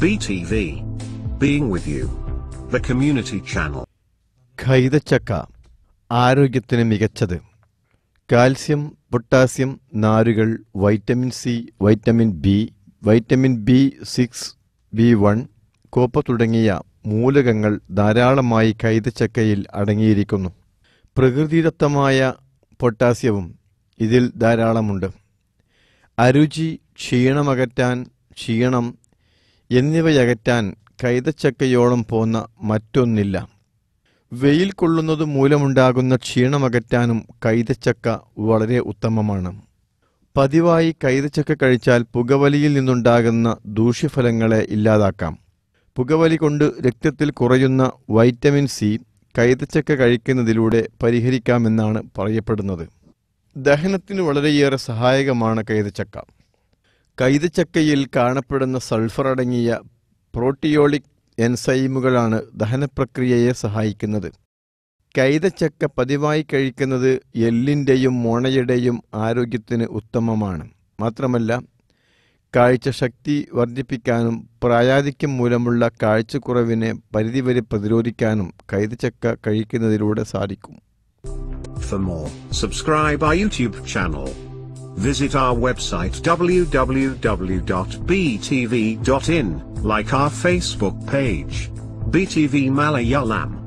BTV. Being with you. The community channel. ഖൈതച്ചക്ക ആരോഗ്യത്തിന് മികച്ചത് കാൽസ്യം പൊട്ടാസ്യം നാരുകൾ vitamin C vitamin B vitamin B six B one copper തുടങ്ങിയ മൂലകങ്ങൾ ധാരാളമായി കൈതച്ചക്കയിൽ അടങ്ങിയിരിക്കുന്നു പ്രകൃതിദത്തമായ പൊട്ടാസ്യവും ഇതിൽ ധാരാളമുണ്ട് അരുചി ക്ഷീണമകറ്റാൻ ക്ഷീണം എന്നിവയകറ്റാൻ കൈതച്ചക്കയോളം പോന്ന മറ്റൊന്നില്ല വെയിൽ കൊള്ളുന്നത് മൂലമുണ്ടാകുന്ന ക്ഷീണമകറ്റാനും കൈതച്ചക്ക വളരെ ഉത്തമമാണ് പതിവായി കൈതച്ചക്ക കഴിച്ചാൽ പുകവലിയിൽ നിന്നുണ്ടാകുന്ന ദൂഷ്യഫലങ്ങളെ ഇല്ലാതാക്കാം പുകവലി കൊണ്ട് രക്തത്തിൽ കുറയുന്ന വൈറ്റമിൻ സി കൈതച്ചക്ക കഴിക്കുന്നതിലൂടെ പരിഹരിക്കാമെന്നാണ് പറയപ്പെടുന്നത് ദഹനത്തിന് വളരെയേറെ സഹായകമാണ് കൈതച്ചക്ക കൈതച്ചക്കയിൽ കാണപ്പെടുന്ന സൾഫർ അടങ്ങിയ പ്രോട്ടിയോളിക് എൻസൈമുകളാണ് ദഹനപ്രക്രിയയെ സഹായിക്കുന്നത് കൈതച്ചക്ക പതിവായി കഴിക്കുന്നത് എല്ലിൻ്റെയും മോണയുടെയും ആരോഗ്യത്തിന് ഉത്തമമാണ് മാത്രമല്ല ശക്തി വർദ്ധിപ്പിക്കാനും പ്രായാധിക്യം മൂലമുള്ള കാഴ്ചക്കുറവിനെ പരിധിവരെ പ്രതിരോധിക്കാനും കൈതച്ചക്ക കഴിക്കുന്നതിലൂടെ സാധിക്കും For more, subscribe our YouTube channel. Visit our website www.btv.in, like our Facebook page. BTV Malayalam